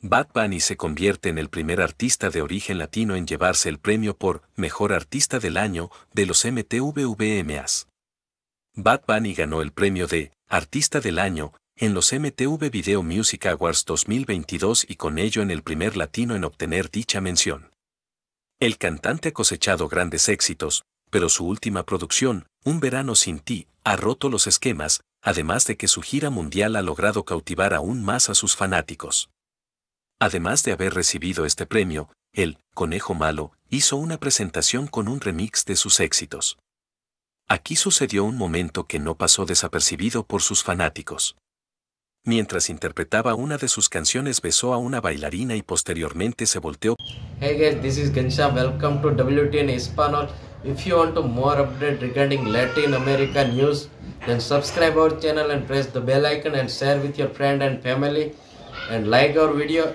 Bad Bunny se convierte en el primer artista de origen latino en llevarse el premio por Mejor Artista del Año de los MTV-VMAs. Bad Bunny ganó el premio de Artista del Año en los MTV Video Music Awards 2022 y con ello en el primer latino en obtener dicha mención. El cantante ha cosechado grandes éxitos, pero su última producción, Un verano sin ti, ha roto los esquemas, además de que su gira mundial ha logrado cautivar aún más a sus fanáticos. Además de haber recibido este premio, el Conejo Malo hizo una presentación con un remix de sus éxitos. Aquí sucedió un momento que no pasó desapercibido por sus fanáticos. Mientras interpretaba una de sus canciones besó a una bailarina y posteriormente se volteó. Hey guys, this is Gansha. Welcome to WTN Hispanol. If you want to more update regarding Latin America news, then subscribe our channel and press the bell icon and share with your friend and family and like our video